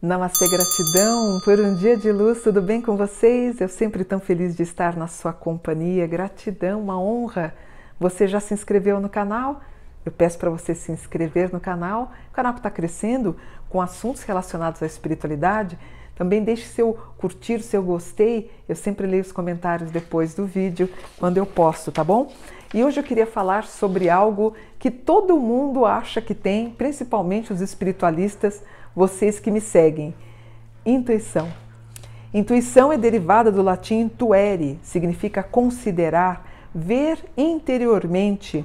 Namastê, gratidão por um dia de luz, tudo bem com vocês? Eu sempre tão feliz de estar na sua companhia, gratidão, uma honra. Você já se inscreveu no canal? Eu peço para você se inscrever no canal. O canal está crescendo com assuntos relacionados à espiritualidade. Também deixe seu curtir, seu gostei. Eu sempre leio os comentários depois do vídeo, quando eu posto, tá bom? E hoje eu queria falar sobre algo que todo mundo acha que tem, principalmente os espiritualistas, vocês que me seguem: intuição. Intuição é derivada do latim "tuere", significa considerar, ver interiormente,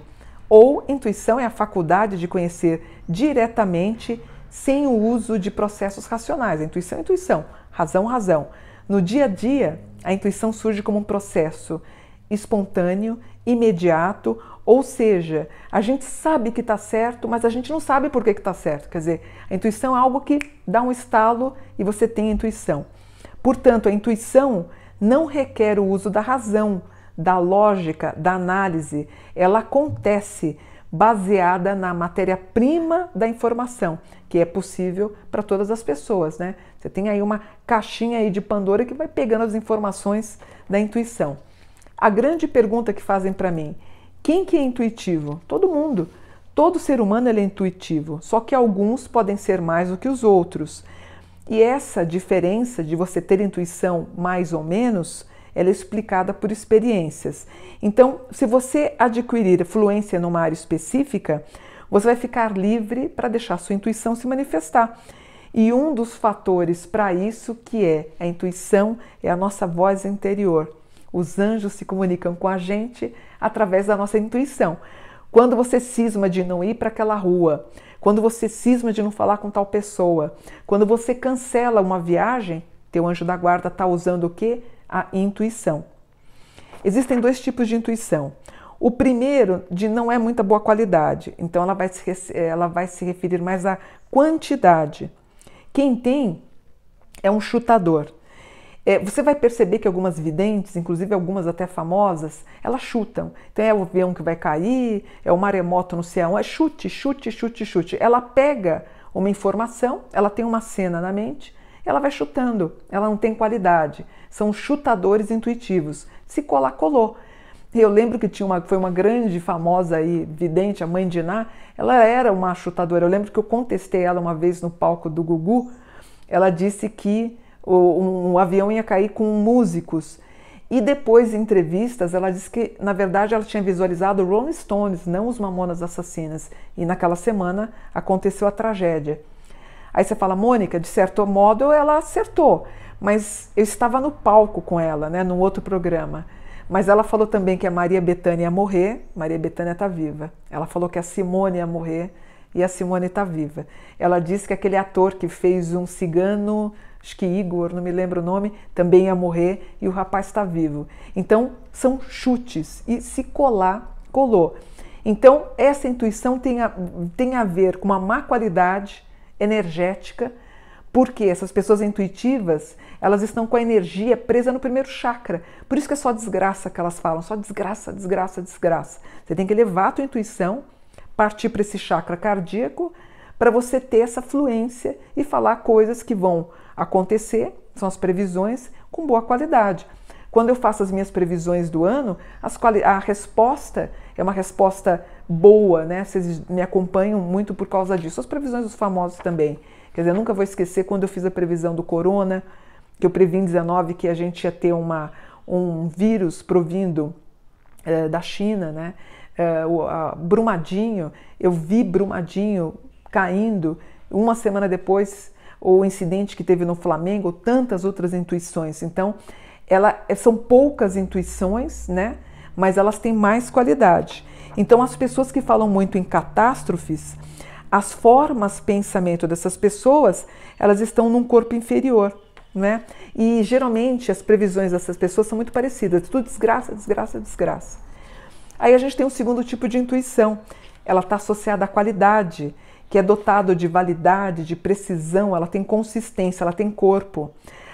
ou intuição é a faculdade de conhecer diretamente sem o uso de processos racionais. A intuição é intuição, razão, razão. No dia a dia, a intuição surge como um processo espontâneo, imediato, ou seja, a gente sabe que está certo, mas a gente não sabe por que está certo. Quer dizer, a intuição é algo que dá um estalo e você tem a intuição. Portanto, a intuição não requer o uso da razão, da lógica, da análise. Ela acontece baseada na matéria-prima da informação, que é possível para todas as pessoas, né? Você tem aí uma caixinha aí de Pandora que vai pegando as informações da intuição. A grande pergunta que fazem para mim, quem que é intuitivo? Todo mundo. Todo ser humano é intuitivo, só que alguns podem ser mais do que os outros. E essa diferença de você ter intuição mais ou menos ela é explicada por experiências. Então, se você adquirir fluência numa área específica, você vai ficar livre para deixar sua intuição se manifestar. E um dos fatores para isso que é a intuição é a nossa voz interior. Os anjos se comunicam com a gente através da nossa intuição. Quando você cisma de não ir para aquela rua, quando você cisma de não falar com tal pessoa, quando você cancela uma viagem, teu anjo da guarda está usando o quê? a intuição. Existem dois tipos de intuição. O primeiro, de não é muita boa qualidade, então ela vai se, eh, ela vai se referir mais à quantidade. Quem tem é um chutador. É, você vai perceber que algumas videntes, inclusive algumas até famosas, elas chutam. Então é o avião que vai cair, é o maremoto no céu, é chute, chute, chute, chute. Ela pega uma informação, ela tem uma cena na mente, ela vai chutando, ela não tem qualidade. São chutadores intuitivos. Se colar, colou. Eu lembro que tinha uma, foi uma grande, famosa e vidente, a mãe de Iná, ela era uma chutadora. Eu lembro que eu contestei ela uma vez no palco do Gugu. Ela disse que um, um avião ia cair com músicos. E depois, em entrevistas, ela disse que, na verdade, ela tinha visualizado Rolling Stones, não os Mamonas Assassinas. E naquela semana aconteceu a tragédia. Aí você fala, Mônica, de certo modo ela acertou, mas eu estava no palco com ela, né, num outro programa. Mas ela falou também que a Maria Bethânia ia morrer, Maria Bethânia está viva. Ela falou que a Simone ia morrer e a Simone está viva. Ela disse que aquele ator que fez um cigano, acho que Igor, não me lembro o nome, também ia morrer e o rapaz está vivo. Então são chutes e se colar, colou. Então essa intuição tem a, tem a ver com uma má qualidade energética, porque essas pessoas intuitivas, elas estão com a energia presa no primeiro chakra. Por isso que é só desgraça que elas falam, só desgraça, desgraça, desgraça. Você tem que elevar a tua intuição, partir para esse chakra cardíaco, para você ter essa fluência e falar coisas que vão acontecer, são as previsões, com boa qualidade. Quando eu faço as minhas previsões do ano, a resposta é uma resposta boa, né? Vocês me acompanham muito por causa disso. As previsões dos famosos também. Quer dizer, eu nunca vou esquecer quando eu fiz a previsão do corona, que eu previ em 19 que a gente ia ter uma, um vírus provindo é, da China, né? É, o, Brumadinho, eu vi Brumadinho caindo. Uma semana depois, o incidente que teve no Flamengo, tantas outras intuições. Então, ela, é, são poucas intuições, né? mas elas têm mais qualidade. Então, as pessoas que falam muito em catástrofes, as formas pensamento dessas pessoas, elas estão num corpo inferior, né? E geralmente as previsões dessas pessoas são muito parecidas, tudo desgraça, desgraça, desgraça. Aí a gente tem um segundo tipo de intuição. Ela está associada à qualidade, que é dotado de validade, de precisão, ela tem consistência, ela tem corpo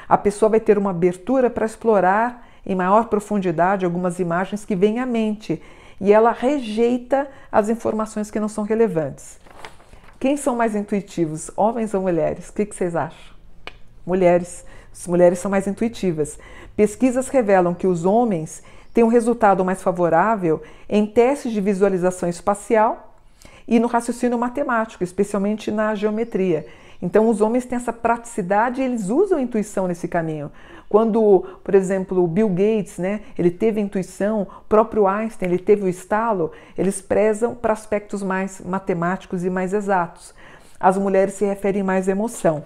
a pessoa vai ter uma abertura para explorar em maior profundidade algumas imagens que vêm à mente e ela rejeita as informações que não são relevantes. Quem são mais intuitivos, homens ou mulheres? O que, que vocês acham? Mulheres. As mulheres são mais intuitivas. Pesquisas revelam que os homens têm um resultado mais favorável em testes de visualização espacial e no raciocínio matemático, especialmente na geometria. Então, os homens têm essa praticidade e eles usam a intuição nesse caminho. Quando, por exemplo, o Bill Gates, né, ele teve a intuição, o próprio Einstein, ele teve o estalo, eles prezam para aspectos mais matemáticos e mais exatos. As mulheres se referem mais à emoção.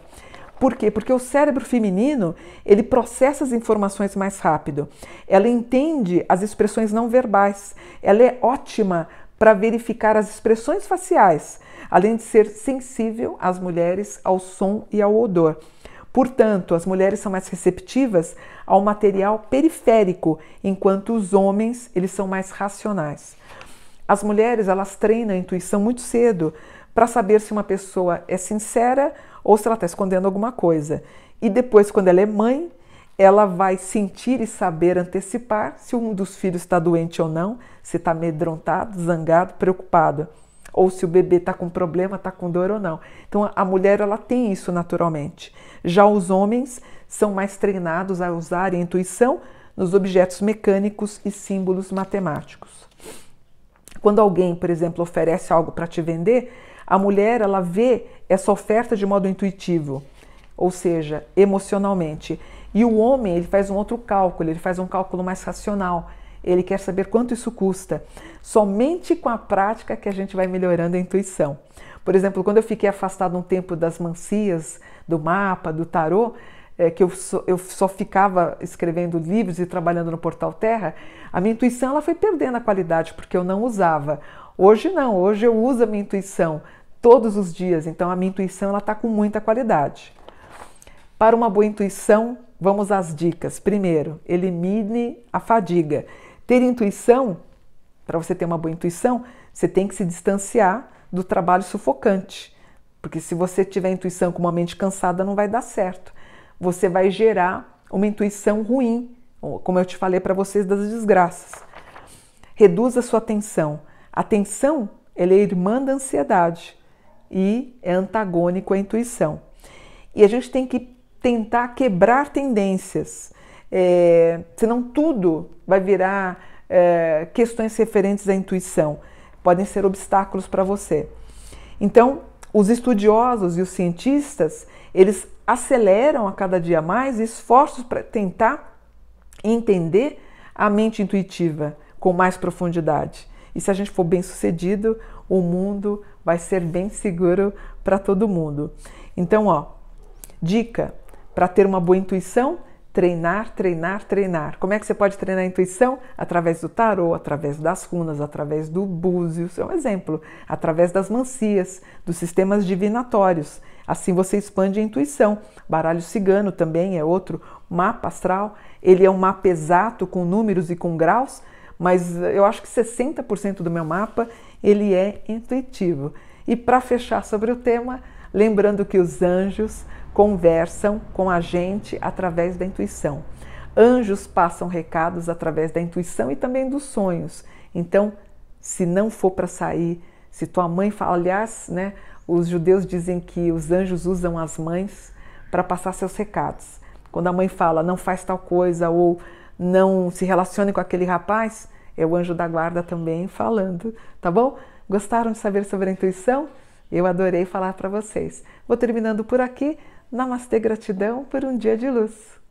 Por quê? Porque o cérebro feminino, ele processa as informações mais rápido. Ela entende as expressões não verbais. Ela é ótima para verificar as expressões faciais além de ser sensível às mulheres, ao som e ao odor. Portanto, as mulheres são mais receptivas ao material periférico, enquanto os homens, eles são mais racionais. As mulheres, elas treinam a intuição muito cedo para saber se uma pessoa é sincera ou se ela está escondendo alguma coisa. E depois, quando ela é mãe, ela vai sentir e saber antecipar se um dos filhos está doente ou não, se está amedrontado, zangado, preocupado ou se o bebê está com problema, está com dor ou não. Então a mulher ela tem isso naturalmente. Já os homens são mais treinados a usar a intuição nos objetos mecânicos e símbolos matemáticos. Quando alguém, por exemplo, oferece algo para te vender, a mulher ela vê essa oferta de modo intuitivo, ou seja, emocionalmente. E o homem ele faz um outro cálculo, ele faz um cálculo mais racional ele quer saber quanto isso custa. Somente com a prática que a gente vai melhorando a intuição. Por exemplo, quando eu fiquei afastado um tempo das mancias, do mapa, do tarô, é, que eu só, eu só ficava escrevendo livros e trabalhando no Portal Terra, a minha intuição ela foi perdendo a qualidade, porque eu não usava. Hoje não, hoje eu uso a minha intuição todos os dias, então a minha intuição ela está com muita qualidade. Para uma boa intuição, vamos às dicas. Primeiro, elimine a fadiga. Ter intuição, para você ter uma boa intuição, você tem que se distanciar do trabalho sufocante. Porque se você tiver intuição com uma mente cansada, não vai dar certo. Você vai gerar uma intuição ruim, como eu te falei para vocês das desgraças. Reduza a sua atenção. A atenção ela é irmã da ansiedade e é antagônico à intuição. E a gente tem que tentar quebrar tendências é, senão tudo vai virar é, questões referentes à intuição, podem ser obstáculos para você. Então, os estudiosos e os cientistas, eles aceleram a cada dia mais esforços para tentar entender a mente intuitiva com mais profundidade. E se a gente for bem sucedido, o mundo vai ser bem seguro para todo mundo. Então, ó, dica para ter uma boa intuição treinar, treinar, treinar. Como é que você pode treinar a intuição? Através do tarô, através das runas, através do búzio, isso é um exemplo, através das mancias, dos sistemas divinatórios. Assim você expande a intuição. Baralho cigano também é outro mapa astral. Ele é um mapa exato com números e com graus, mas eu acho que 60% do meu mapa ele é intuitivo. E para fechar sobre o tema, lembrando que os anjos conversam com a gente através da intuição. Anjos passam recados através da intuição e também dos sonhos. Então, se não for para sair, se tua mãe fala, aliás, né, os judeus dizem que os anjos usam as mães para passar seus recados. Quando a mãe fala, não faz tal coisa ou não se relacione com aquele rapaz, é o anjo da guarda também falando, tá bom? Gostaram de saber sobre a intuição? Eu adorei falar para vocês. Vou terminando por aqui. Namastê, gratidão por um dia de luz.